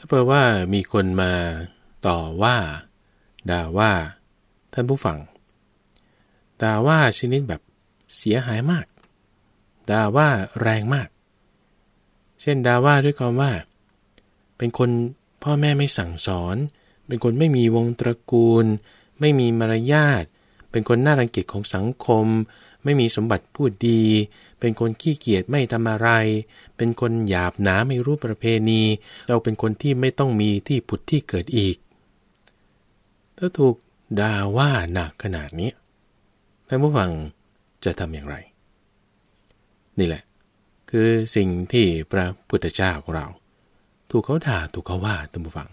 ถ้าเผื่อว่ามีคนมาต่อว่าด่าว่า ท่านผู้ฟังด่าว่าชนิดแบบเสียหายมากด่าว่าแรงมาก เช่นด่าว่าด้วยคำว่า เป็นคนพ่อแม่ไม่สั่งสอน เป็นคนไม่มีวงตระกูล ไม่มีมารยาทเป็นคนน่ารังเกียจของสังคมไม่มีสมบัติพูดดี เป็นคนขี้เกียจไม่ทำอะไร เป็นคนหยาบหนาไม่รู้ประเพณี เราเป็นคนที่ไม่ต้องมีที่ผุดที่เกิดอีก ถ้าถูกด่าว่าหนักขนาดนี้ ท่านผู้ฟังจะทำอย่างไร นี่แหละ คือสิ่งที่พระพุทธเจ้าของเรา ถูกเขาด่าถูกเขาว่าท่านผู้ฟัง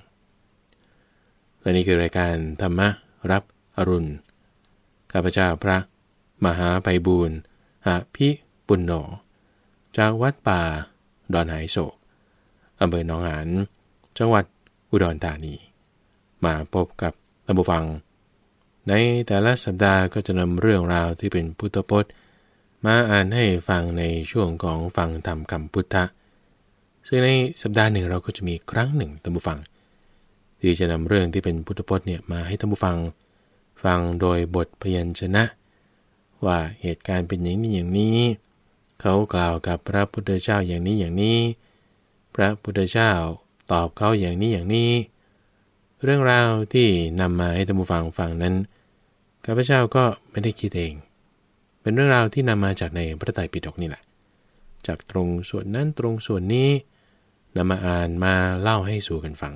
และนี่คือรายการธรรมะรับอรุณข้าพเจ้าพระมหาไพบูรณ์พิปุณโญจากวัดป่าดอนหายโศกอำเภอหนองหานจังหวัดอุดรธานี มาพบกับตัมบูฟัง ในแต่ละสัปดาห์ก็จะนำเรื่องราวที่เป็นพุทธพจน์มาอ่านให้ฟังในช่วงของฟังธรรมคำพุทธะ ซึ่งในสัปดาห์หนึ่งเราก็จะมีครั้งหนึ่งตัมบูฟัง ที่จะนำเรื่องที่เป็นพุทธพจน์เนี่ยมาให้ตัมบูฟัง ฟังโดยบทพยัญชนะว่าเหตุการณ์เป็นอย่างนี้อย่างนี้ เขากล่าวกับพระพุทธเจ้าอย่างนี้อย่างนี้ พระพุทธเจ้าตอบเขาอย่างนี้อย่างนี้ เรื่องราวที่นำมาให้ท่านผู้ฟังฟังนั้นข้าพเจ้าก็ไม่ได้คิดเอง เป็นเรื่องราวที่นำมาจากในพระไตรปิฎกนี่แหละ จากตรงส่วนนั้นตรงส่วนนี้นำมาอ่านมาเล่าให้สู่กันฟัง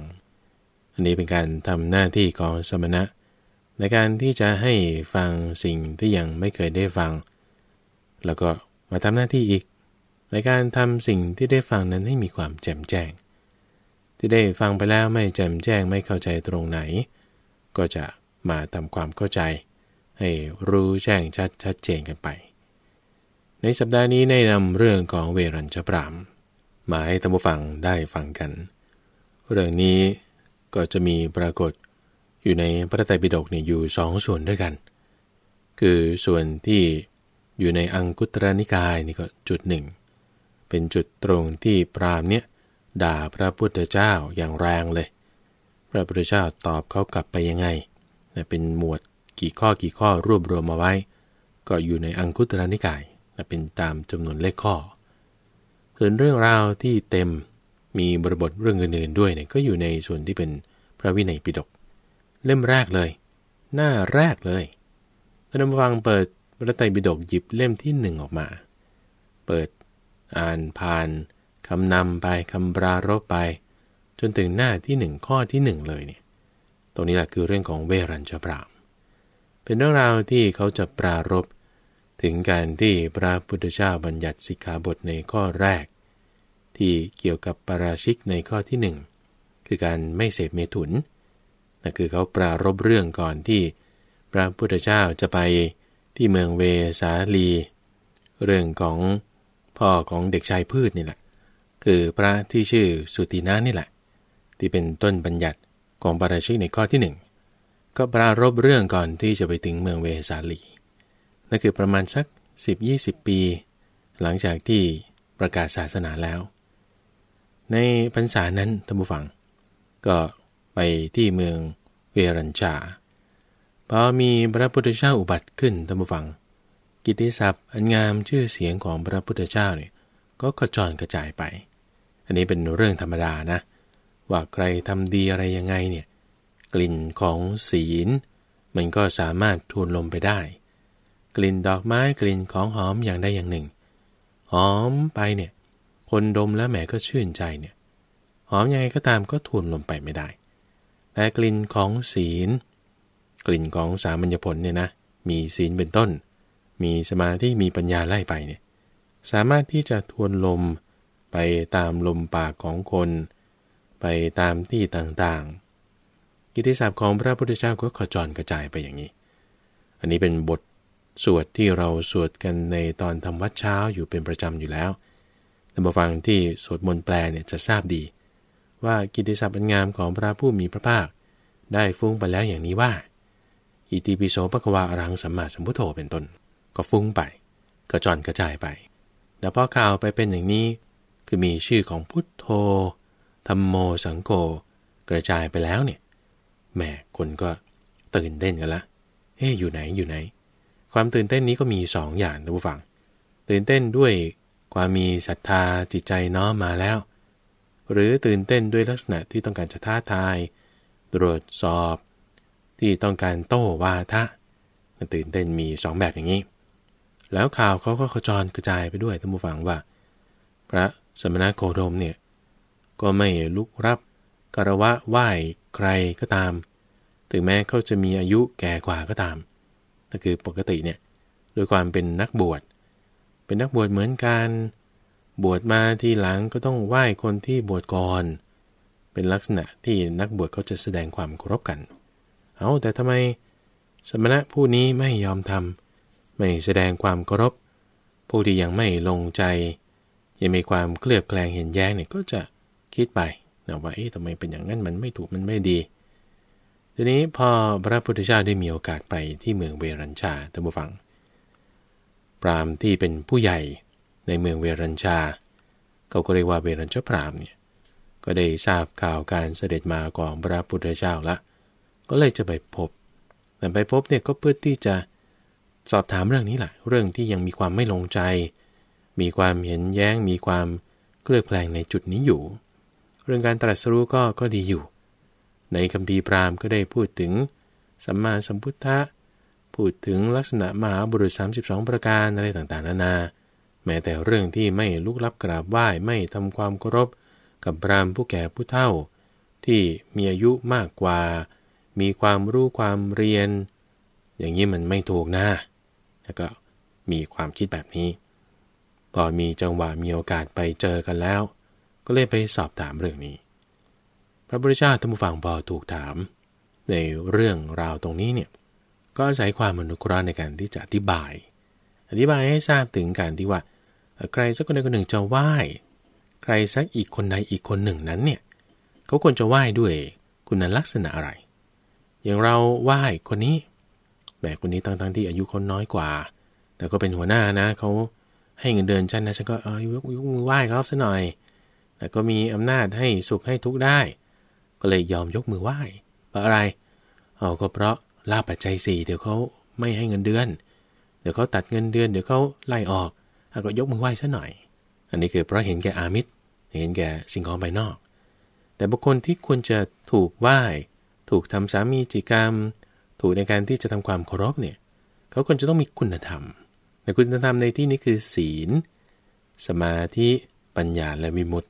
อันนี้เป็นการทำหน้าที่ของสมณะในการที่จะให้ฟังสิ่งที่ยังไม่เคยได้ฟัง แล้วก็มาทำหน้าที่อีก ในการทำสิ่งที่ได้ฟังนั้นให้มีความแจ่มแจ้ง ที่ได้ฟังไปแล้วไม่แจ่มแจ้งไม่เข้าใจตรงไหน ก็จะมาทำความเข้าใจ ให้รู้แจ้งชัด ชัดเจนกันไป ในสัปดาห์นี้ได้นำเรื่องของเวรัญชปรามมาให้ท่านผู้ฟังได้ฟังกัน เรื่องนี้ก็จะมีปรากฏอยู่ในพระไตรปิฎกเนี่ยอยู่สองส่วนด้วยกัน คือส่วนที่อยู่ในอังคุตรนิกายนี่ก็จุดหนึ่ง เป็นจุดตรงที่ปรามเนี่ยด่าพระพุทธเจ้าอย่างแรงเลย พระพุทธเจ้าตอบเขากลับไปยังไงน่เป็นหมวดกี่ข้อกี่ข้อรวบรวมมาไว้ ก็อยู่ในอังคุตรนิกายนเป็นตามจำนวนเลขข้อส่วนเรื่องราวที่เต็มมีบริบทเรื่องอื่นๆ ด้วยเนี่ยก็อยู่ในส่วนที่เป็นพระวินัยปิฎกเล่มแรกเลย หน้าแรกเลยท่านฟังเปิดพระไตรปิฎกหยิบเล่มที่หนึ่งออกมา เปิดอ่านผ่านคำนำไปคำปรารถไป จนถึงหน้าที่หนึ่งข้อที่หนึ่งเลยเนี่ย ตรงนี้แหละคือเรื่องของเวรัญชปรามเป็นเรื่องราวที่เขาจะปรารบถึงการที่พระพุทธเจ้าบัญญัติสิกขาบทในข้อแรก ที่เกี่ยวกับปราชิกในข้อที่หนึ่งคือการไม่เสพเมถุนนั่นคือเขาปรารบเรื่องก่อนที่พระพุทธเจ้าจะไปที่เมืองเวสาลี เรื่องของพ่อของเด็กชายพืชนี่แหละ คือพระที่ชื่อสุตินะนี่แหละ ที่เป็นต้นบัญญัติของบาราชิกในข้อที่หนึ่งก็ปรารบเรื่องก่อนที่จะไปถึงเมืองเวสาลีนั่นคือประมาณสัก 10-20 ปี หลังจากที่ประกาศศาสนาแล้ว ในพรรษานั้นท่านผู้ฟังก็ไปที่เมืองเวรัญชา พอมีพระพุทธเจ้าอุบัติขึ้นท่านผู้ฟัง กิติศัพท์อันงามชื่อเสียงของพระพุทธเจ้าเนี่ย ก็กระจรกระจายไป อันนี้เป็นเรื่องธรรมดานะ ว่าใครทำดีอะไรยังไงเนี่ย กลิ่นของศีล มันก็สามารถทูลลมไปได้ กลิ่นดอกไม้กลิ่นของหอมอย่างใดอย่างหนึ่ง หอมไปเนี่ย คนดมแล้วแหมก็ชื่นใจเนี่ย หอมยังไงก็ตามก็ทูลลมไปไม่ได้แต่กลิ่นของศีล กลิ่นของสามัญญผลเนี่ยนะ มีศีลเป็นต้น มีสมาธิ มีปัญญาไล่ไปเนี่ย สามารถที่จะทวนลมไปตามลมปากของคน ไปตามที่ต่างๆ กิติศัพท์ของพระพุทธเจ้าก็ขจรกระจายไปอย่างนี้ อันนี้เป็นบท สวดที่เราสวดกันในตอนทำวัดเช้าอยู่เป็นประจำอยู่แล้วท่านผู้ฟังที่สวดมนต์แปลเนี่ยจะทราบดีว่ากิติศัพท์งามของพระผู้มีพระภาค ได้ฟุ้งไปแล้วอย่างนี้ว่า อิติปิโสปะกวาอรังสัมมาสัมพุทโธเป็นต้นก็ฟุ้งไปกระจอนกระจายไปแต่พอข่าวไปเป็นอย่างนี้ คือมีชื่อของพุทโธธรรมโมสังโฆกระจายไปแล้วเนี่ยแหมคนก็ตื่นเต้นกันละเฮ้อยู่ไหนอยู่ไหน ความตื่นเต้นนี้ก็มี2ออย่างนะนผู้ฟัง ตื่นเต้นด้วยความมีศรัทธาจิตใจน้อมมาแล้วหรือตื่นเต้นด้วยลักษณะที่ต้องการจะท้าทายตรวจสอบ ที่ต้องการโต้วาทะตื่นเต้นมีสองแบบอย่างนี้ แล้วข่าวเขาก็ขจรกระจายไปด้วยท่านผู้ฟังว่า พระสมณโคดมเนี่ยก็ไม่ลุกรับกระวะ ไหว้ใครก็ตาม ถึงแม้เขาจะมีอายุแก่กว่าก็ตามก็คือปกติเนี่ยโดยความเป็นนักบวช เป็นนักบวชเหมือนกันบวชมาทีหลังก็ต้องไหว้คนที่บวชก่อนเป็นลักษณะที่นักบวชเขาจะแสดงความเคารพกัน เอาแต่ทำไมสมณะผู้นี้ไม่ยอมทำไม่แสดงความเคารพผู้ที่ยังไม่ลงใจ ยังมีความเคลือบแคลงเห็นแย้งเนี่ยก็จะคิดไปนะว่าเอ๊ะทำไมเป็นอย่างนั้นมันไม่ถูกมันไม่ดี ทีนี้พอพระพุทธเจ้าได้มีโอกาสไปที่เมืองเวรัญชาท่านผู้ฟังปรามที่เป็นผู้ใหญ่ในเมืองเวรัญชา เขาก็เรียกว่าเวรัญชพรามเนี่ยก็ได้ทราบข่าวการเสด็จมาของพระพุทธเจ้าละ ก็เลยจะไปพบ แต่ไปพบเนี่ยก็เพื่อที่จะสอบถามเรื่องนี้แหละ เรื่องที่ยังมีความไม่ลงใจ มีความเห็นแย้ง มีความเคลือบแคลงในจุดนี้อยู่ เรื่องการตรัสรู้ก็ก็ดีอยู่ ในคำพีพราหมณ์ก็ได้พูดถึงสัมมาสัมพุทธะ พูดถึงลักษณะมหาบุรุษ 32 ประการอะไรต่างๆนานานาแม้แต่เรื่องที่ไม่ลุกลับกราบไหว้ไม่ทำความเคารพกับพรามผู้แก่ผู้เฒ่า ที่มีอายุมากกว่า มีความรู้ความเรียน อย่างนี้มันไม่ถูกนะแล้วก็มีความคิดแบบนี้พอมีจังหวะมีโอกาสไปเจอกันแล้ว ก็เลยไปสอบถามเรื่องนี้ พระบุิชาติธรรมฝฟังพอถูกถาม ในเรื่องราวตรงนี้เนี่ยก็อาศัยความมนุเคราะห์ในการที่จะอธิบายอธิบายให้ทราบถึงการที่ว่า ใครสักคนใดคนหนึ่งจะไหว้ ใครสักอีกคนใดอีกคนหนึ่งนั้นเนี่ยเขาควรจะไหว้ด้วยคุณลักษณะอะไร อย่างเราไหว้คนนี้แบบคนนี้ตั้งๆ ที่อายุเขาน้อยกว่า แต่ก็เป็นหัวหน้านะเขาให้เงินเดือนฉันนะฉันก็ออยกยมือไหว้เขาซะหน่อยแต่ก็มีอำนาจให้สุขให้ทุกได้ ก็เลยยอมยกมือไหว้เพราะอะไรเอาก็เพราะลาบปัจจัยสี่เดี๋ยวเขาไม่ให้เงินเดือนเดี๋ยวเขาตัดเงินเดือน เดี๋ยวเขาไล่ออกอาก็ยกมือไหว้ซะหน่อย อันนี้คือเพราะเห็นแก่อามิตรเห็นแก่สิ่งของภายนอก แต่บุคคลที่ควรจะถูกไหว้ ถูกทำสามีจิกรรม ถูกในการที่จะทำความเคารพเนี่ยเขาควรจะต้องมีคุณธรรมแต่คุณธรรมในที่นี้คือศีล สมาธิปัญญาและวิมุตติ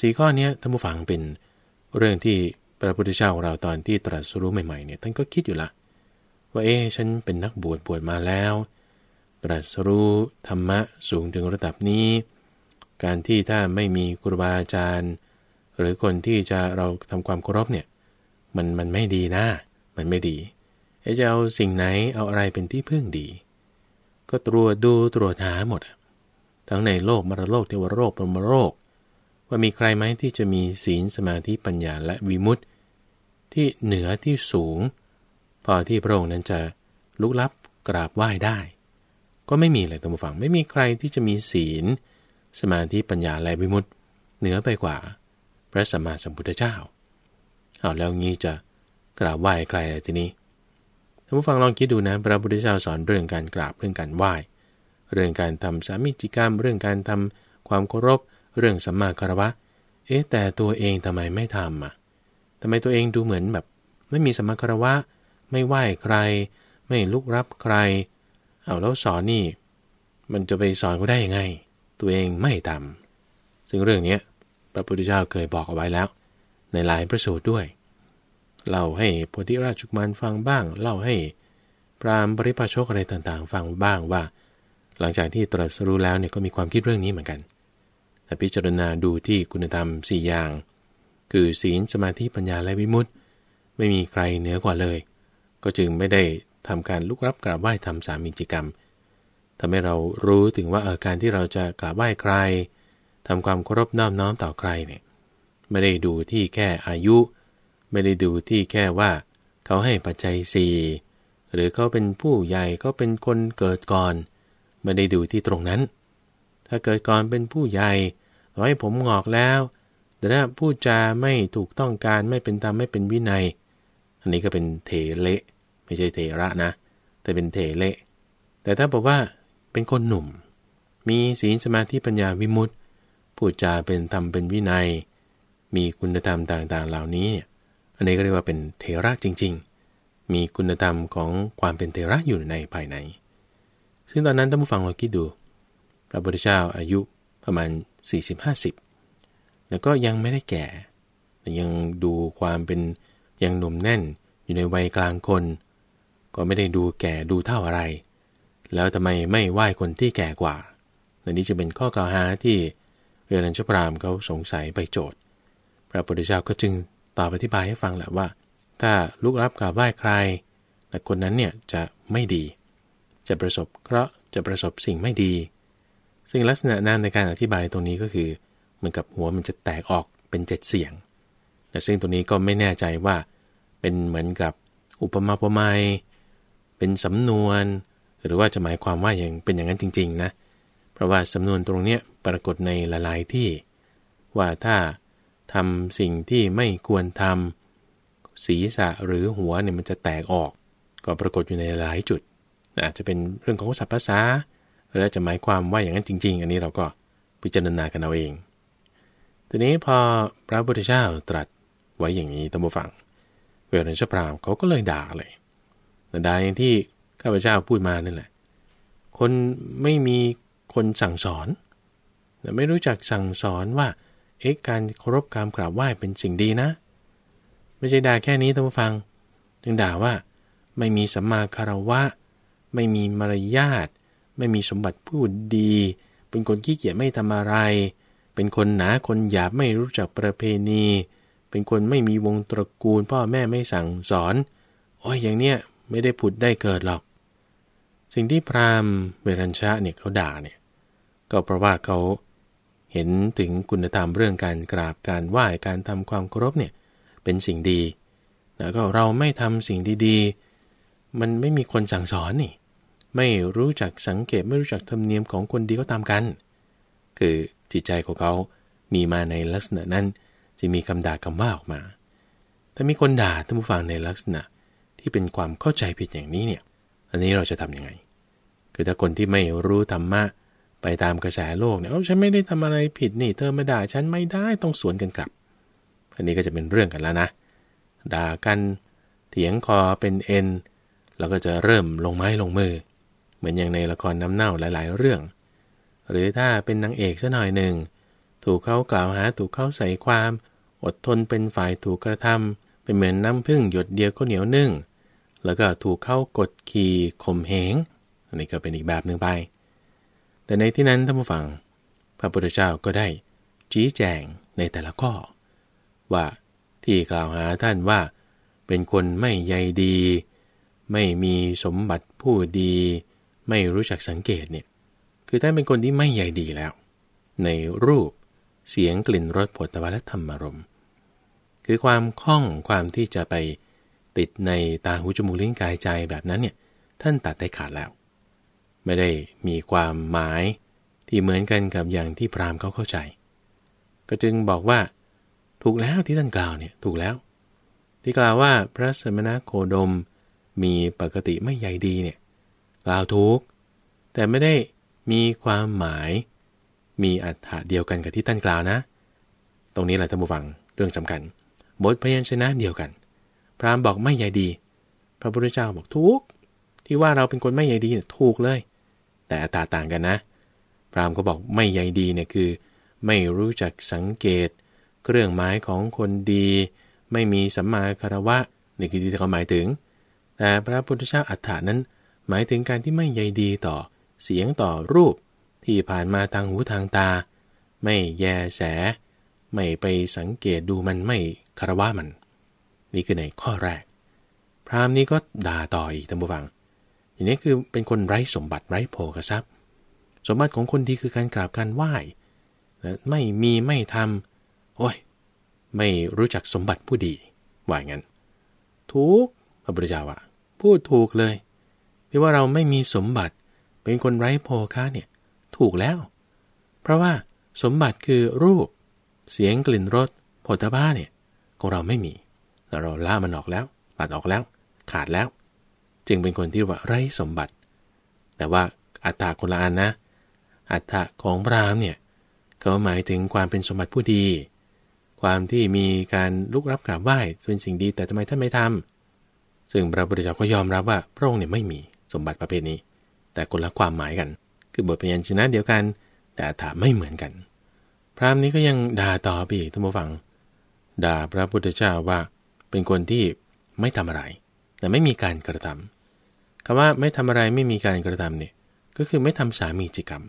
สีข้อนี้ท่านผู้ฟังเป็นเรื่องที่พระพุทธเจ้าของเราตอนที่ตรัสรู้ใหม่ๆเนี่ยท่านก็คิดอยู่ละว่าเอ๊ฉันเป็นนักบวชบวชมาแล้วตรัสรู้ธรรมะสูงถึงระดับนี้ การที่ถ้าไม่มีครูบาอาจารย์ หรือคนที่จะเราทำความเคารพเนี่ย มันมันไม่ดีนะ มันไม่ดีจะเอาสิ่งไหนเอาอะไรเป็นที่พึ่งดี ก็ตรวจดูตรวจหาหมด ทั้งในโลกมรโลกเทวโลกปรมโลกว่ามีใครไหมที่จะมีศีลสมาธิปัญญาและวิมุตติ ที่เหนือที่สูงพอที่พระองค์นั้นจะลุกลับกราบไหว้ได้ ก็ไม่มีเลยตัมฝังไม่มีใครที่จะมีศีล สมาธิปัญญาและวิมุตติ เหนือไปกว่าพระสัมมาสัมพุทธเจ้าเอาแล้วงี้จะกราบไหว้ใครทีนี้ท่านผู้ฟังลองคิดดูนะพระพุทธเจ้าสอนเรื่องการกราบเรื่องการไหว้ เรื่องการทำสามิจิกรรมเรื่องการทำความเคารพเรื่องสัมมาคารวะ เอ๊ะแต่ตัวเองทำไมไม่ทำอ่ะทำไมตัวเองดูเหมือนแบบไม่มีสัมมาคารวะไม่ไหว้ใคร ไม่ลุกรับใคร เอาแล้วสอนนี่ มันจะไปสอนเขาได้ยังไง ตัวเองไม่ทำซึ่งเรื่องนี้พระพุทธเจ้าเคยบอกเอาไว้แล้ว ในหลายพระสูตรด้วยเล่าให้โพธิราชุกมันฟังบ้าง เล่าให้ พรามปริพาชกอะไรต่างๆ ฟังบ้างว่า หลังจากที่ตรัสรู้แล้วเนี่ยก็มีความคิดเรื่องนี้เหมือนกันแต่พิจารณาดูที่คุณธรรม 4 อย่าง คือศีลสมาธิปัญญาและวิมุตติ ไม่มีใครเหนือกว่าเลยก็จึงไม่ได้ทำการลุกรับกราบไหว้ทำสามีจิกรรมทำให้เรารู้ถึงว่าเออการที่เราจะกราบไหว้ใคร ทำความเคารพน้อมน้อมต่อใครเนี่ยไม่ได้ดูที่แค่อายุ ไม่ได้ดูที่แค่ว่า เขาให้ปัจจัยสี่หรือเขาเป็นผู้ใหญ่เขาเป็นคนเกิดก่อน ไม่ได้ดูที่ตรงนั้น ถ้าเกิดก่อนเป็นผู้ใหญ่ร้อยผมงอกแล้ว แต่ถ้าพูดจาไม่ถูกต้องการไม่เป็นธรรมไม่เป็นวินัยอันนี้ก็เป็นเทเลไม่ใช่เทระนะ แต่เป็นเทเลแต่ถ้าบอกว่าเป็นคนหนุ่ม มีศีลสมาธิปัญญาวิมุตติพูดจาเป็นธรรมเป็นวินัย มีคุณธรรมต่าง ๆเหล่านี้ อันนี้ก็เรียกว่าเป็นเทระจริง ๆ มีคุณธรรมของความเป็นเทระอยู่ในภายใน ซึ่งตอนนั้นท่านผู้ฟังลองคิดดูพระพุทธเจ้าอายุประมาณ 40-50 แล้วก็ยังไม่ได้แก่ แต่ยังดูความเป็นยังหนุ่มแน่นอยู่ในวัยกลางคน ก็ไม่ได้ดูแก่ดูเท่าอะไร แล้วทำไมไม่ไหว้คนที่แก่กว่าอันนี้จะเป็นข้อกล่าวหาที่เวรัญชพรามเขาสงสัยไปโจทย์ พระพุทธเจ้าก็จึงตอบอธิบายให้ฟังแหละว่า ถ้าลุกรับกราบไหว้ใครแต่คนนั้นเนี่ยจะไม่ดี จะประสบเคราะห์จะประสบสิ่งไม่ดี ซึ่งลักษณะนั้นในการอธิบายตรงนี้ก็คือ เหมือนกับหัวมันจะแตกออกเป็นเจ็ดเสียงซึ่งตัวนี้ก็ไม่แน่ใจว่าเป็นเหมือนกับอุปมาอุปไมยเป็นสำนวน หรือว่าจะหมายความว่าอย่างเป็นอย่างนั้นจริงๆนะเพราะว่าสำนวนตรงนี้ปรากฏในหลายๆที่ ว่าถ้าทำสิ่งที่ไม่ควรทำศีรษะหรือหัวเนี่ยมันจะแตกออก ก็ปรากฏอยู่ในหลายจุดอาจจะเป็นเรื่องของภาษา หรือจะหมายความว่าอย่างนั้นจริงๆ อันนี้เราก็พิจารณากันเอาเองทีนี้พอพระพุทธเจ้าตรัสไว้อย่างนี้ตั้มบูฟัง เวรันชพรามเขาก็เลยด่าเลยด่าอย่างที่ข้าพเจ้าพูดมานั่นแหละ คนไม่มีคนสั่งสอน แต่ไม่รู้จักสั่งสอนว่า เอ๊ะ การเคารพการกราบไหว้เป็นสิ่งดีนะ ไม่ใช่ด่าแค่นี้ท่านผู้ฟังจึงด่าว่า ไม่มีสัมมาคารวะ ไม่มีมารยาท ไม่มีสมบัติพูดดี เป็นคนขี้เกียจไม่ทำอะไร เป็นคนหนาคนหยาบไม่รู้จักประเพณีเป็นคนไม่มีวงตระกูลพ่อแม่ไม่สั่งสอน โอ้ยอย่างเนี้ยไม่ได้ผุดได้เกิดหรอก สิ่งที่พราหมณ์เวรัญชะเนี่ยเขาด่าเนี่ย ก็เพราะว่าเขาเห็นถึงคุณธรรมเรื่องการกราบการไหว้การทำความเคารพเนี่ยเป็นสิ่งดี แล้วก็เราไม่ทำสิ่งดีๆ มันไม่มีคนสั่งสอนนี่ ไม่รู้จักสังเกตไม่รู้จักธรรมเนียมของคนดีก็ตามกัน คือจิตใจของเขามีมาในลักษณะนั้นจะมีคำด่าคำว่าออกมา ถ้ามีคนด่าท่านผู้ฟังในลักษณะที่เป็นความเข้าใจผิดอย่างนี้เนี่ย อันนี้เราจะทํำยังไง คือถ้าคนที่ไม่รู้ธรรมะไปตามกระแสโลกเนี่ยเอ้าฉันไม่ได้ทำอะไรผิดนี่ เธอมาด่าฉันไม่ได้ ต้องสวนกันกลับ อันนี้ก็จะเป็นเรื่องกันแล้วนะ ด่ากัน เถียงคอเป็นเอ็นเราก็จะเริ่มลงไม้ลงมือ เหมือนอย่างในละครน้ำเน่าหลาย ๆ เรื่อง หรือถ้าเป็นนางเอกซะหน่อยหนึ่งถูกเขากล่าวหาถูกเขาใส่ความ อดทนเป็นฝ่ายถูกกระทำ เป็นเหมือนน้ำพึ่งหยดเดียวก็เหนียวนึ่งแล้วก็ถูกเข้ากดขี่ข่มเหง อันนี้ก็เป็นอีกแบบหนึ่งไป แต่ในที่นั้นท่านผู้ฟัง พระพุทธเจ้าก็ได้ชี้แจงในแต่ละข้อว่าที่กล่าวหาท่านว่าเป็นคนไม่ใยดี ไม่มีสมบัติผู้ดี ไม่รู้จักสังเกตเนี่ย คือท่านเป็นคนที่ไม่ใยดีแล้ว ในรูปเสียงกลิ่นรสผลตวะและธรรมารม คือความคล่องความที่จะไปติดในตาหูจมูกลิ้นกายใจแบบนั้นเนี่ยท่านตัดได้ขาดแล้ว ไม่ได้มีความหมายที่เหมือนกันกับอย่างที่พราหมณ์เขาเข้าใจ ก็จึงบอกว่า ถูกแล้วที่ท่านกล่าวเนี่ยถูกแล้ว ที่กล่าวว่าพระสมณโคดมมีปกติไม่ใหญ่ดีเนี่ยกล่าวถูก แต่ไม่ได้มีความหมายมีอัฏฐะเดียวกันกับที่ท่านกล่าวนะ ตรงนี้แหละท่านผู้ฟังเรื่องสำคัญ บทพยัญชนะเดียวกัน พราหมณ์บอกไม่ใหญ่ดี พระพุทธเจ้าบอกทุก ที่ว่าเราเป็นคนไม่ใหญ่ดีถูกเลย แต่อัตตาต่างกันนะ พราหมณ์ก็บอกไม่ใหญ่ดีเนี่ยคือ ไม่รู้จักสังเกต เครื่องหมายของคนดี ไม่มีสัมมาคารวะนี่คือที่เขาหมายถึง แต่พระพุทธเจ้าอัตฐานั้นหมายถึงการที่ไม่ใยดีต่อเสียงต่อรูปที่ผ่านมาทางหูทางตา ไม่แยแส ไม่ไปสังเกตดูมันไม่คารวะมัน นี่คือในข้อแรก พราหมณ์นี้ก็ด่าต่ออีกตั้งบูฟัง อย่างนี้คือเป็นคนไร้สมบัติไร้โภกทรัพย์ สมบัติของคนดีคือการกราบการไหว้ไม่มีไม่ทำโอ้ย ไม่รู้จักสมบัติผู้ดีว่างั้น ถูกพระบุตรเจ้าอะพูดถูกเลยที่ว่าเราไม่มีสมบัติเป็นคนไร้โภคะเนี่ยถูกแล้ว เพราะว่าสมบัติคือรูปเสียงกลิ่นรสผลตบ้าเนี่ยของเราไม่มีเราล่ามันออกแล้วตัดออกแล้ว ขาดแล้ว จึงเป็นคนที่ว่าไร้สมบัติ แต่ว่าอัตตาคนละอันนะ อัตตาของพรามเนี่ยเขาหมายถึงความเป็นสมบัติผู้ดี ความที่มีการลุกรับกราบไหว้เป็นสิ่งดี แต่ทำไมท่านไม่ทำ ซึ่งพระพุทธเจ้าก็ยอมรับว่าพระองค์เนี่ยไม่มีสมบัติประเภทนี้ แต่คนละความหมายกันคือบทพยัญชนะเดียวกัน แต่ถามไม่เหมือนกัน พราหมณ์นี้ก็ยังด่าต่อไปอีกท่านผู้ฟังด่าพระพุทธเจ้าว่าเป็นคนที่ไม่ทำอะไร แต่ไม่มีการกระทำ คำว่าไม่ทำอะไรไม่มีการกระทำเนี่ยก็คือไม่ทำสามีจิกรรม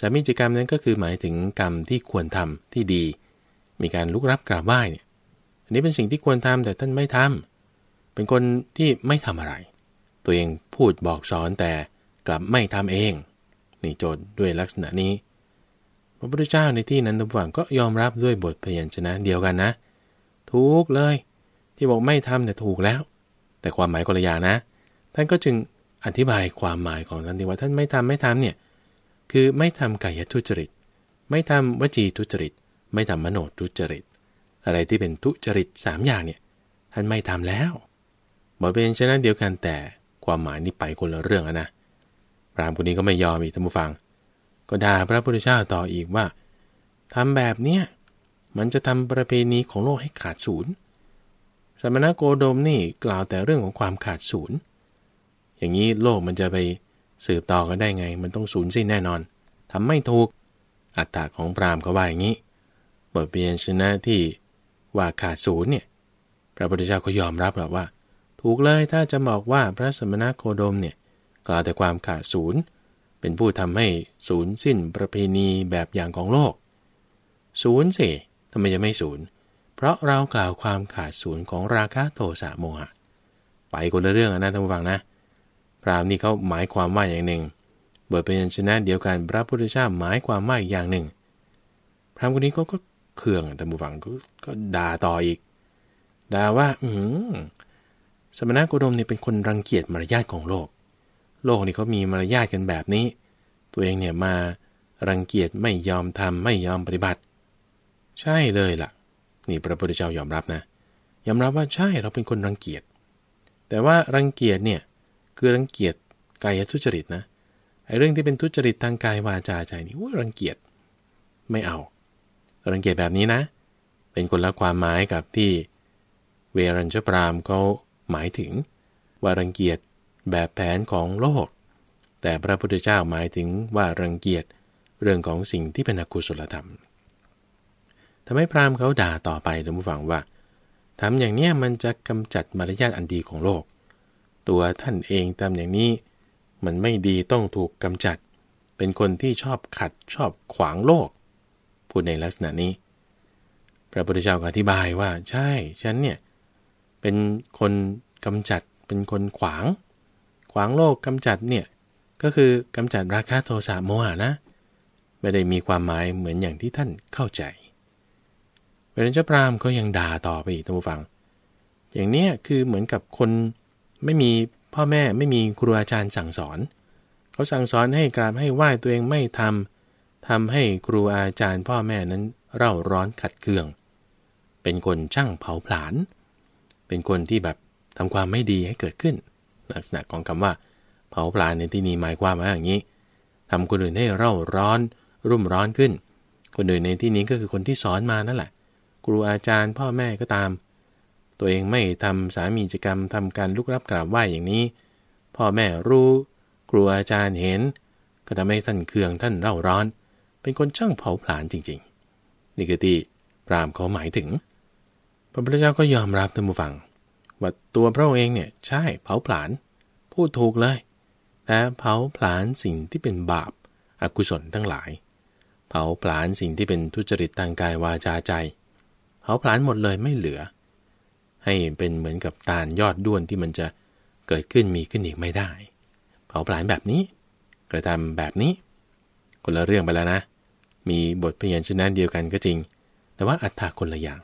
สามีจิกรรมนั้นก็คือหมายถึงกรรมที่ควรทำที่ดี มีการลุกรับกราบไหว้เนี่ย อันนี้เป็นสิ่งที่ควรทำแต่ท่านไม่ทำ เป็นคนที่ไม่ทำอะไร ตัวเองพูดบอกสอนแต่กลับไม่ทำเองนี่โจทย์ด้วยลักษณะนี้ พระพุทธเจ้าในที่นั้นทุกฝั่งก็ยอมรับด้วยบทพยัญชนะเดียวกันนะ ถูกเลย ที่บอกไม่ทำเนี่ยถูกแล้ว แต่ความหมายคนละอย่างนะ ท่านก็จึงอธิบายความหมายของท่านที่ว่าท่านไม่ทำไม่ทำเนี่ย คือไม่ทำกายทุจริต ไม่ทำวจีทุจริต ไม่ทำมโนทุจริต อะไรที่เป็นทุจริต3อย่างเนี่ย ท่านไม่ทำแล้วบอกเป็นชนะเดียวกันแต่ความหมายนี่ไปคนละเรื่องนะพรามคนนี้ก็ไม่ยอมอีกท่านผู้ฟัง ก็ด่าพระพุทธเจ้าต่ออีกว่า ทำแบบเนี้ยมันจะทำประเพณีของโลกให้ขาดศูนย์สมณโกโดมนี่กล่าวแต่เรื่องของความขาดศูนย์ อย่างนี้โลกมันจะไปสืบต่อกันได้ไง มันต้องศูนย์สิแน่นอน ทำไม่ถูกอัตตาของพรามเขาว่าอย่างนี้บทเลียนชนะที่ว่าขาดศูนย์เนี่ยพระพุทธเจ้าก็ยอมรับหรอกว่าถูกเลยถ้าจะบอกว่าพระสมณโคดมเนี่ยกล่าวแต่ความขาดศูนย์ เป็นผู้ทำให้ศูนย์สิ้นประเพณีแบบอย่างของโลก ศูนย์สิทำไมจะไม่ศูนย์ เพราะเรากล่าวความขาดศูนย์ของราคะโทสะโมหะไปคนละเรื่องนะท่านผู้ฟังนะพรามนี่เขาหมายความว่าอย่างหนึ่งเบิดเป็นชนะเดียวกันพระพุทธเจ้าหมายความ ว่าอีกอย่างหนึ่ง พรามคนนี้เขาก็เคืองท่านผู้ฟังก็ก็ด่าต่ออีกด่าว่าอืสมณโคดมเนี่ยเป็นคนรังเกียจมารยาทของโลกโลกนี่เขามีมารยาทกันแบบนี้ ตัวเองเนี่ยมารังเกียจไม่ยอมทำไม่ยอมปฏิบัติ ใช่เลยละ่ะนี่พระพุทธเจ้ายอมรับนะยอมรับว่าใช่เราเป็นคนรังเกียจ แต่ว่ารังเกียจเนี่ยคือรังเกียจกายทุจริตนะไอ้เรื่องที่เป็นทุจริตทางกายวาจาใจนี่โอ้รังเกียจไม่เอารังเกียจแบบนี้นะเป็นคนละความหมายกับที่เวรัญชปรามเขาหมายถึงว่ารังเกียจแบบแผนของโลก แต่พระพุทธเจ้าหมายถึงว่ารังเกียจเรื่องของสิ่งที่เป็นอกุศลธรรม ทำให้พราหมณ์เขาด่าต่อไปด่านผูหฟังว่าทำอย่างเนี้มันจะกำจัดมารยาทอันดีของโลก ตัวท่านเองทำอย่างนี้ มันไม่ดีต้องถูกกำจัด เป็นคนที่ชอบขัดชอบขวางโลก พูดในลักษณะนี้ พระพุทธเจ้าก็อธิบายว่า ใช่ฉันเนี่ยเป็นคนกำจัดเป็นคนขวางวางโลกกำจัดเนี่ยก็คือกำจัดราคาโทสะโมหะนะ ไม่ได้มีความหมายเหมือนอย่างที่ท่านเข้าใจ เวรเจ้าพรามก็ยังด่าต่อไปอีกท่านผู้ฟัง อย่างเนี้ยคือเหมือนกับคนไม่มีพ่อแม่ไม่มีครูอาจารย์สั่งสอนเขาสั่งสอนให้กราบให้ไหว้ตัวเองไม่ทำ ทำให้ครูอาจารย์พ่อแม่นั้นเร่าร้อนขัดเคือง เป็นคนช่างเผาผลาญเป็นคนที่แบบทำความไม่ดีให้เกิดขึ้นลักษณะของคำว่า เผาผลาญในที่นี้หมายความว่าอย่างนี้ ทำคนอื่นให้เร่าร้อน รุ่มร้อนขึ้น คนอื่นในที่นี้ก็คือคนที่สอนมานั่นแหละครูอาจารย์พ่อแม่ก็ตาม ตัวเองไม่ทำสามีจกรรมทำการลุกรับกราบไหว้อย่างนี้ พ่อแม่รู้ครูอาจารย์เห็น ก็ทำให้ท่านเคืองท่านเร่าร้อน เป็นคนช่างเผาผลาญจริงๆนี่คือที่พรามเขาหมายถึง พระพุทธเจ้าก็ยอมรับท่านผู้ฟังว่าตัวพระองค์เองเนี่ยใช่เผาผลาญพูดถูกเลยแต่เผาผลาญสิ่งที่เป็นบาปอากุศลทั้งหลาย เผาผลาญสิ่งที่เป็นทุจริตทางกายวาจาใจ เผาผลาญหมดเลยไม่เหลือ ให้เป็นเหมือนกับตาลยอดด้วนที่มันจะเกิดขึ้นมีขึ้นอีกไม่ได้ เผาผลาญแบบนี้ กระทำแบบนี้ คนละเรื่องไปแล้วนะ มีบทเพียนชนะเดียวกันก็จริง แต่ว่าอัตถาคนละอย่าง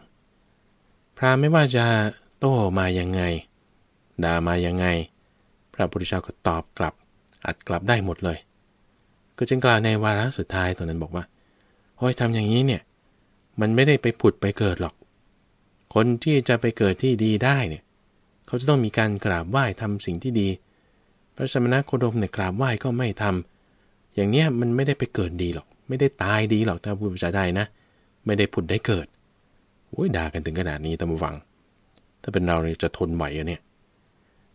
พราไม่ว่าจะโต้มาอย่างไง ด่ามาอย่างไง พระพุทธเจ้าก็ตอบกลับ อัดกลับได้หมดเลย ก็จึงกล่าวในวาระสุดท้ายตอนนั้นบอกว่าโอ้ยทำอย่างนี้เนี่ยมันไม่ได้ไปผุดไปเกิดหรอก คนที่จะไปเกิดที่ดีได้เนี่ยเขาจะต้องมีการกราบไหว้ทำสิ่งที่ดี พระสมณโคดมเนี่ยกราบไหว้ก็ไม่ทำอย่างเนี้ยมันไม่ได้ไปเกิดดีหรอก ไม่ได้ตายดีหรอกถ้าพูดภาษาไทยนะ ไม่ได้ผุดได้เกิดโอ้ยด่ากันถึงขนาดนี้ตามฟังถ้าเป็นเราเนี่ยจะทนไหวอะเนี่ย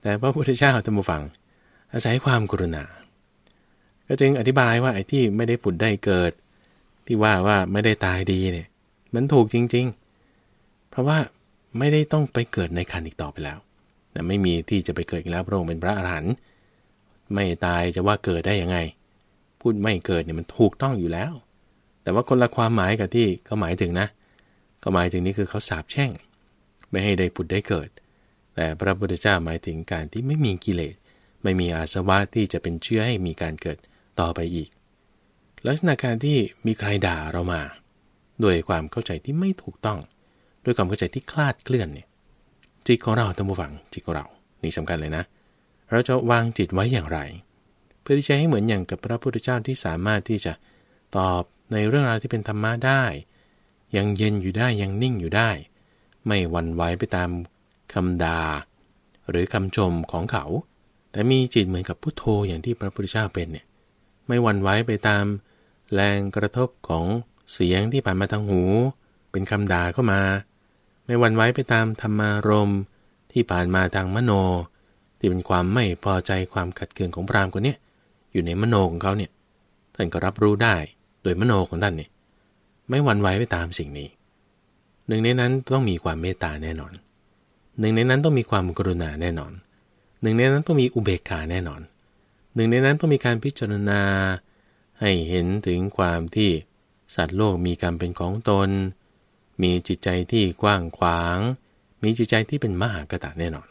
แต่พระพุทธเจ้าท่านผู้ฟังอาศัยความกรุณา ก็จึงอธิบายว่าไอ้ที่ไม่ได้ผุดได้เกิดที่ว่าว่าไม่ได้ตายดีเนี่ยมันถูกจริงๆ เพราะว่าไม่ได้ต้องไปเกิดในคันอีกต่อไปแล้ว แต่ไม่มีที่จะไปเกิดอีกแล้วพระองค์เป็นพระอรหันต์ไม่ตายจะว่าเกิดได้ยังไง พูดไม่เกิดเนี่ยมันถูกต้องอยู่แล้ว แต่ว่าคนละความหมายกับที่เขาหมายถึงนะเขาหมายถึงนี่คือเขาสาบแช่งไม่ให้ได้ผุดได้เกิด แต่พระพุทธเจ้าหมายถึงการที่ไม่มีกิเลส ไม่มีอาสวะที่จะเป็นเชื่อให้มีการเกิดต่อไปอีก ลักษณะการที่มีใครด่าเรามา ด้วยความเข้าใจที่ไม่ถูกต้อง ด้วยความเข้าใจที่คลาดเคลื่อนเนี่ย จิตของเราท่านผู้ฟังจิตของเรา นี่สำคัญเลยนะ เราจะวางจิตไว้อย่างไร เพื่อที่จะให้เหมือนอย่างกับพระพุทธเจ้าที่สามารถที่จะตอบในเรื่องราวที่เป็นธรรมะได้ ยังเย็นอยู่ได้ยังนิ่งอยู่ได้ไม่หวั่นไหวไปตามคำดา่าหรือคำชมของเขา แต่มีจิตเหมือนกับพุโทโธอย่างที่พระพุทธเจ้าเป็นเนี่ยไม่หวั่นไหวไปตามแรงกระทบของเสียงที่ผ่านมาทางหู เป็นคำด่าเข้ามา ไม่หวั่นไหวไปตามธรรมารมที่ผ่านมาทางมโนที่เป็นความไม่พอใจความขัดเคืองของพรามคนนี้อยู่ในมโนของเขาเนี่ยท่านก็รับรู้ได้โดยมโนของท่านเนี่ยไม่หวั่นไหวไปตามสิ่งนี้หนึ่งในนั้นต้องมีความเมตตาแน่นอน หนึ่งในนั้นต้องมีความกรุณาแน่นอน หนึ่งในนั้นต้องมีอุเบกขาแน่นอน หนึ่งในนั้นต้องมีการพิจารณา ให้เห็นถึงความที่สัตว์โลกมีกรรมเป็นของตน มีจิตใจที่กว้างขวาง มีจิตใจที่เป็นมหากตะแน่นอน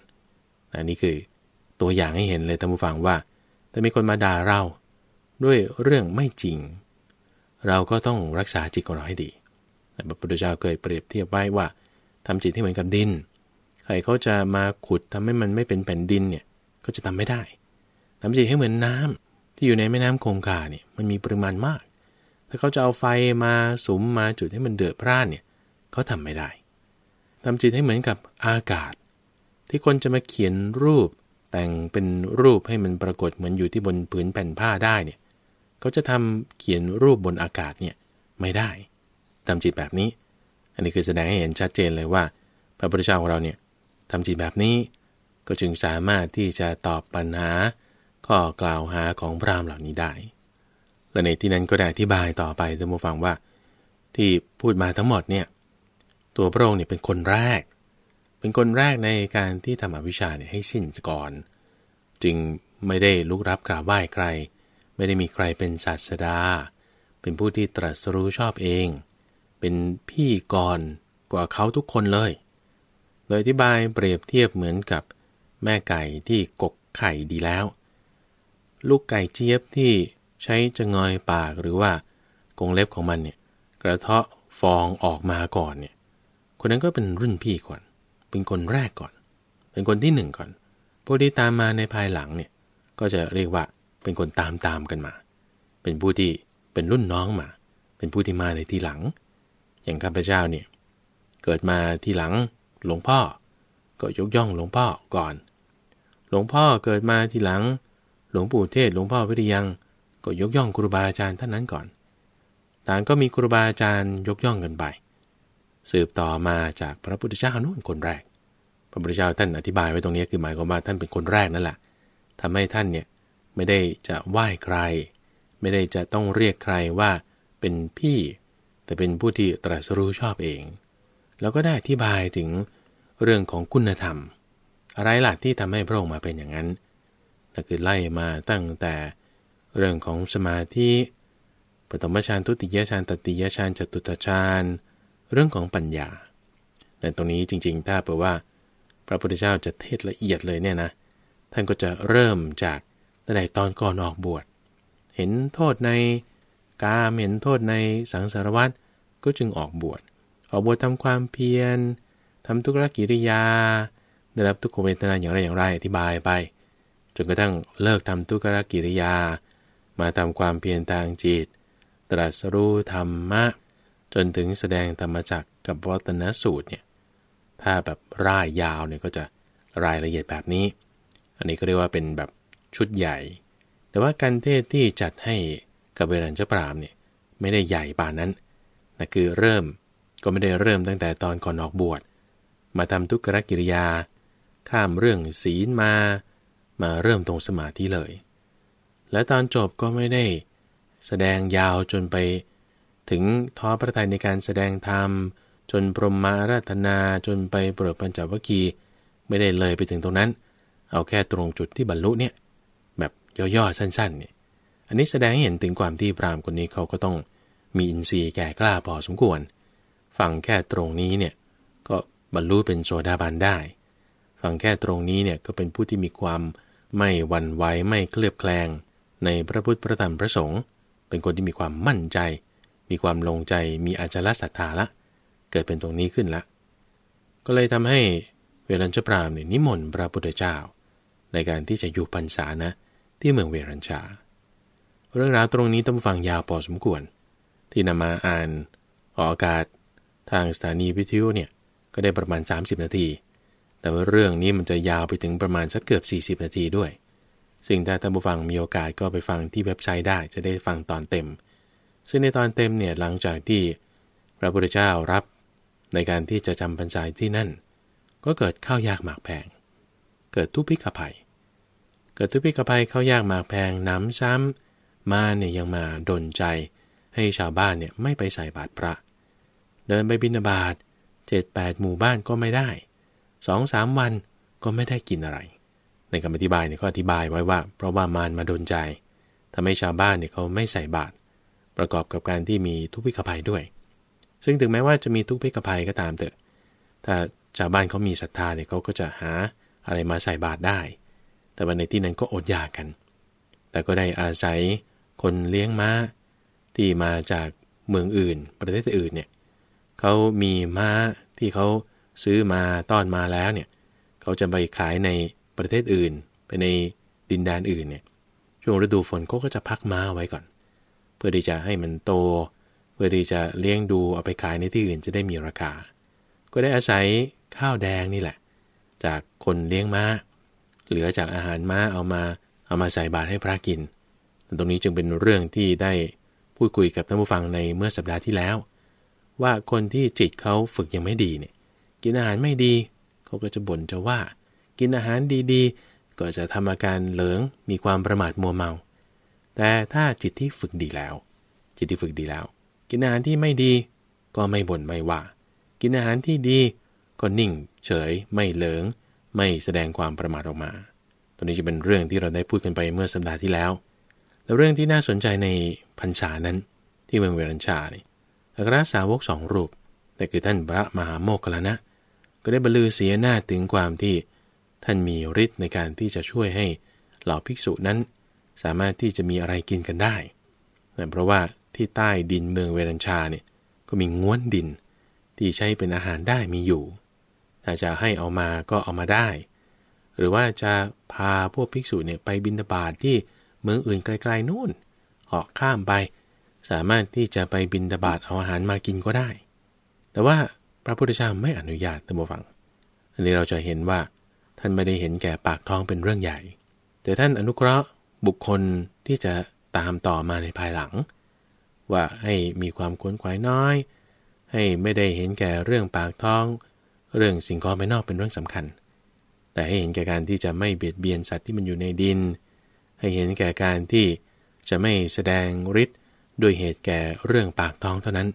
อันนี้คือตัวอย่างให้เห็นเลยท่านผู้ฟังว่า ถ้ามีคนมาด่าเรา ด้วยเรื่องไม่จริง เราก็ต้องรักษาจิตของเราให้ดีพระพุทธเจ้าเคยเปรียบเทียบไว้ว่า ทำจิตให้เหมือนกับดิน ใครเขาจะมาขุดทำให้มันไม่เป็นแผ่นดินเนี่ยก็จะทำไม่ได้ ทำจิตให้เหมือนน้ำ ที่อยู่ในแม่น้ำคงคาเนี่ยมันมีปริมาณมาก ถ้าเขาจะเอาไฟมาสุมมาจุดให้มันเดือดพร่านเนี่ยเขาทำไม่ได้ ทำจิตให้เหมือนกับอากาศ ที่คนจะมาเขียนรูปแต่งเป็นรูปให้มันปรากฏเหมือนอยู่ที่บนผืนแผ่นผ้าได้เนี่ยเขาจะทำเขียนรูปบนอากาศเนี่ยไม่ได้ทำจิตแบบนี้ อันนี้คือแสดงให้เห็นชัดเจนเลยว่าพระพุทธเจ้าของเราเนี่ยทำจิตแบบนี้ก็จึงสามารถที่จะตอบปัญหาข้อกล่าวหาของพรามเหล่านี้ได้ และในที่นั้นก็ได้อธิบายต่อไปท่านผู้ฟังว่าที่พูดมาทั้งหมดเนี่ยตัวพระองค์เนี่ยเป็นคนแรก เป็นคนแรกในการที่ทาอวิชชาเนี่ยให้สิ้นก่อน จึงไม่ได้ลุกรับกราบไหว้ใคร ไม่ได้มีใครเป็นศาสดา เป็นผู้ที่ตรัสรู้ชอบเองเป็นพี่ก่อนกว่าเขาทุกคนเลย โดยอธิบายเปรียบเทียบเหมือนกับแม่ไก่ที่กกไข่ดีแล้ว ลูกไก่เจี๊ยบที่ใช้จะงอยปากหรือว่ากงเล็บของมันเนี่ยกระเทาะฟองออกมาก่อนเนี่ยคนนั้นก็เป็นรุ่นพี่ก่อนเป็นคนแรกก่อน เป็นคนที่หนึ่งก่อนพวกที่ตามมาในภายหลังเนี่ยก็จะเรียกว่าเป็นคนตามตามกันมา เป็นผู้ที่เป็นรุ่นน้องมา เป็นผู้ที่มาในทีหลังอย่างข้าพเจ้าเนี่ยเกิดมาที่หลัง หลวงพ่อ ก็ยกย่องหลวงพ่อก่อน หลวงพ่อเกิดมาที่หลังหลวงปู่เทศหลวงพ่อวิริยังก็ยกย่องครูบาอาจารย์ท่านนั้นก่อนต่างก็มีครูบาอาจารย์ยกย่องกันไปสืบต่อมาจากพระพุทธเจ้านู่นคนแรก พระพุทธเจ้าท่านอธิบายไว้ตรงนี้คือหมายความว่าท่านเป็นคนแรกนั่นแหละทำให้ท่านเนี่ยไม่ได้จะไหว้ใคร ไม่ได้จะต้องเรียกใครว่าเป็นพี่แต่เป็นผู้ที่ตรัสรู้ชอบเอง แล้วก็ได้อธิบายถึงเรื่องของคุณธรรมอะไรหลักที่ทำให้พระองค์มาเป็นอย่างนั้นนั่นคือไล่มาตั้งแต่เรื่องของสมาธิปฐมฌาน ทุติยฌาน ตติยฌาน จตุตฌาน เรื่องของปัญญา แต่ตรงนี้จริงๆ ถ้าเปิดว่า พระพุทธเจ้าจะเทศละเอียดเลยเนี่ยนะ ท่านก็จะเริ่มจากตั้งแต่ตอนก่อนออกบวช เห็นโทษในกาเห็นโทษในสังสารวัตรก็จึงออกบวชออกบวชทำความเพียรทำทุกรกิริยา ได้รับทุกขเวทนาอย่างไรอย่างไรอธิบายไป จนกระทั่งเลิกทำทุกรกิริยา มาทำความเพียรทางจิตตรัสรู้ธรรมะ จนถึงแสดงธรรมจักกับวัตนสูตรเนี่ยถ้าแบบร่ายยาวเนี่ยก็จะรายละเอียดแบบนี้ อันนี้ก็เรียกว่าเป็นแบบชุดใหญ่ แต่ว่าการเทศที่จัดให้กับเวรัญชปรามเนี่ยไม่ได้ใหญ่ป่านนั้นนะคือเริ่มก็ไม่ได้เริ่มตั้งแต่ตอนก่อนออกบวช มาทำทุกขกิริยา ข้ามเรื่องศีลมา มาเริ่มตรงสมาธิเลย และตอนจบก็ไม่ได้แสดงยาวจนไป ถึงท้อพระทัยในการแสดงธรรมจนปรมมาราธนาจนไปเปิดปัญจวัคคีไม่ได้เลยไปถึงตรงนั้น เอาแค่ตรงจุดที่บรรลุเนี่ยแบบย่อๆสั้นๆเนี่ยอันนี้แสดงให้เห็นถึงความที่พราหมณ์คนนี้เขาก็ต้องมีอินทรีย์แก่กล้าพอสมควร ฟังแค่ตรงนี้เนี่ยก็บรรลุเป็นโสดาบันได้ ฟังแค่ตรงนี้เนี่ยก็เป็นผู้ที่มีความไม่หวั่นไหวไม่เคลือบแคลงในพระพุทธพระธรรมพระสงฆ์ เป็นคนที่มีความมั่นใจ มีความลงใจ มีอาจารศรัทธาละ เกิดเป็นตรงนี้ขึ้นละ ก็เลยทำให้เวรัญชพรามเนี่ยนิมนต์พระพุทธเจ้า ในการที่จะอยู่พรรษานะที่เมืองเวรัญชาเรื่องราวตรงนี้ต้องฟังยาวพอสมควร ที่นำมาอ่านออกอากาศทางสถานีวิทยุเนี่ยก็ได้ประมาณ 30 นาที แต่ว่าเรื่องนี้มันจะยาวไปถึงประมาณสักเกือบ 40 นาทีด้วย ซึ่งถ้าท่านผู้ฟังมีโอกาสก็ไปฟังที่เว็บไซต์ได้ จะได้ฟังตอนเต็ม ซึ่งในตอนเต็มเนี่ยหลังจากที่พระพุทธเจ้ารับในการที่จะจำพรรษาที่นั่น ก็เกิดข้าวยากหมากแพงเกิดทุพพิกภัยเกิดทุพพิกภัยข้าวยากหมากแพงน้ำซ้ำมาเนี่ยยังมาดนใจ ให้ชาวบ้านเนี่ยไม่ไปใส่บาตรพระเดินไปบินาบาตเจ็ดแปดหมู่บ้านก็ไม่ได้สองสามวันก็ไม่ได้กินอะไร ในคำอธิบายเนี่ยก็อธิบายไว้ว่า เพราะว่ามารมาดนใจ ทำให้ชาวบ้านเนี่ยเขาไม่ใส่บาตรประกอบกับการที่มีทุพพิฆภัยด้วย ซึ่งถึงแม้ว่าจะมีทุพพิฆภัยก็ตามเถอะถ้าชาวบ้านเขามีศรัทธาเนี่ยเขาก็จะหาอะไรมาใส่บาตรได้ แต่ว่าในที่นั้นก็อดอยากกัน แต่ก็ได้อาศัยคนเลี้ยงม้าที่มาจากเมืองอื่น ประเทศอื่นเนี่ยเขามีม้าที่เขาซื้อมาต้อนมาแล้วเนี่ยเขาจะไปขายในประเทศอื่นไปในดินแดน อื่นเนี่ยช่วงฤดูฝนเขาก็จะพักม้าไว้ก่อน เพื่อที่จะให้มันโต เพื่อที่จะเลี้ยงดูเอาไปขายในที่อื่นจะได้มีราคา ก็ได้อาศัยข้าวแดงนี่แหละ จากคนเลี้ยงม้า เหลือจากอาหารม้าเอามาเอามาใส่บาตรให้พระกินตรงนี้จึงเป็นเรื่องที่ได้พูดคุยกับท่านผู้ฟังในเมื่อสัปดาห์ที่แล้ว ว่าคนที่จิตเขาฝึกยังไม่ดีเนี่ย กินอาหารไม่ดีเขาก็จะบ่นจะว่า กินอาหารดี ๆ ก็จะทำอาการเหลืองมีความประมาทมัวเมา แต่ถ้าจิตที่ฝึกดีแล้ว จิตที่ฝึกดีแล้ว กินอาหารที่ไม่ดีก็ไม่บ่นไม่ว่ากินอาหารที่ดีก็นิ่ง เฉย ไม่เหลืองไม่แสดงความประมาทออกมาตรงนี้จะเป็นเรื่องที่เราได้พูดกันไปเมื่อสัปดาห์ที่แล้วแล้วเรื่องที่น่าสนใจในพรรษานั้นที่เมืองเวรัญชานี่อัครสาวกสองรูปแต่คือท่านพระมหาโมกขลนะก็ได้บรรลือเสียหน้าถึงความที่ท่านมีฤทธิ์ในการที่จะช่วยให้เหล่าภิกษุนั้นสามารถที่จะมีอะไรกินกันได้เพราะว่าที่ใต้ดินเมืองเวรัญชาเนี่ยก็มีง้วนดินที่ใช้เป็นอาหารได้มีอยู่ถ้าจะให้เอามาก็เอามาได้ หรือว่าจะพาพวกภิกษุเนี่ยไปบินบาตทที่เมืองอื่นไกล ๆนู่น ออกข้ามไป สามารถที่จะไปบินดาบาดเอาอาหารมากินก็ได้ แต่ว่าพระพุทธเจ้าไม่อนุญาตตมบวัง อันนี้เราจะเห็นว่า ท่านไม่ได้เห็นแก่ปากท้องเป็นเรื่องใหญ่ แต่ท่านอนุเคราะห์บุคคลที่จะตามต่อมาในภายหลัง ว่าให้มีความควนขวายน้อย ให้ไม่ได้เห็นแก่เรื่องปากท้อง เรื่องสิ่งของภายนอกเป็นเรื่องสำคัญ แต่ให้เห็นแก่การที่จะไม่เบียดเบียนสัตว์ที่มันอยู่ในดินให้เห็นแก่การที่จะไม่แสดงฤทธิ์ด้วยเหตุแก่เรื่องปากท้องเท่านั้น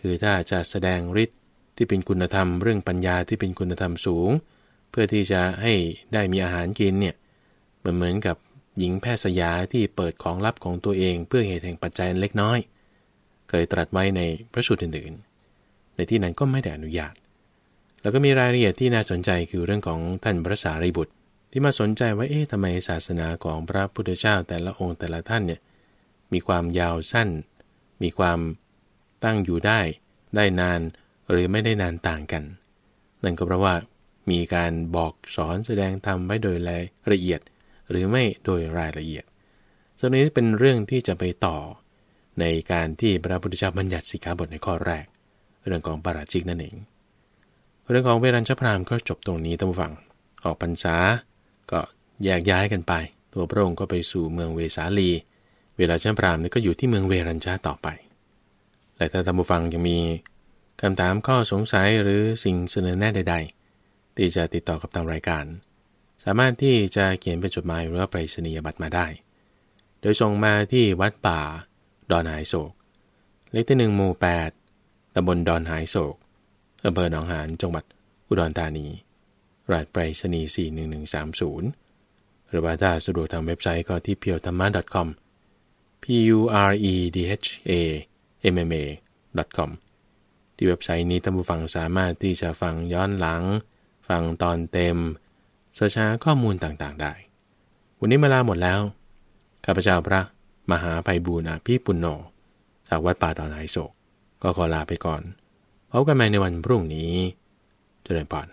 คือถ้าจะแสดงฤทธิ์ที่เป็นคุณธรรมเรื่องปัญญาที่เป็นคุณธรรมสูง เพื่อที่จะให้ได้มีอาหารกินเนี่ย มันเหมือนกับหญิงแพทย์สยาที่เปิดของลับของตัวเอง เพื่อเหตุแห่งปัจจัยเล็กน้อย เคยตรัสไว้ในพระสูตรอื่น ๆ ในที่นั้นก็ไม่ได้อนุญาต แล้วก็มีรายละเอียดที่น่าสนใจคือเรื่องของท่านพระสารีบุตรที่มาสนใจว่าเอ๊ะทำไมศาสนาของพระพุทธเจ้าแต่ละองค์แต่ละท่านเนี่ยมีความยาวสั้น มีความตั้งอยู่ได้ได้นานหรือไม่ได้นานต่างกัน นั่นก็เพราะว่ามีการบอกสอนแสดงธรรมไว้โดยรายละเอียดหรือไม่โดยรายละเอียดส่วนนี้เป็นเรื่องที่จะไปต่อ ในการที่พระพุทธเจ้าบัญญัติสิกขาบทในข้อแรก เรื่องของปราชิกนั่นเองเรื่องของเวรัญชพรามก็จบตรงนี้ตู้ฟังออกพรรษาก็แยกย้ายกันไป ตัวพระองค์ก็ไปสู่เมืองเวสาลี เวลาชั้นพรามก็อยู่ที่เมืองเวรัญชาต่อไป และถ้าท่านผู้ฟังยังมีคำถามข้อสงสัยหรือสิ่งเสนอแนะใดๆ ที่จะติดต่อกับทางรายการ สามารถที่จะเขียนเป็นจดหมายหรือไปรษณียบัตรมาได้ โดยส่งมาที่วัดป่า ดอนหายโศก เลขที่หนึ่งหมู่8ตำบลดอนหายโศกอำเภอหนองหาน จังหวัดอุดรธานีรหัสไปรษณีย์41130หรือว่าถ้าสะดวกทางเว็บไซต์ก็ที่เพียวธรรมะ .com p u r e d h a m m a com ที่เว็บไซต์นี้ท่านผู้ฟังสามารถที่จะฟังย้อนหลัง ฟังตอนเต็มเสชาข้อมูลต่างๆได้ วันนี้เวลาหมดแล้ว ข้าพเจ้าพระ มหาภัยบูณาพี่ปุณโญจากวัดป่าดอนไหโศก ก็ขอลาไปก่อนพบกันใหม่ในวันพรุ่งนี้เจริญพร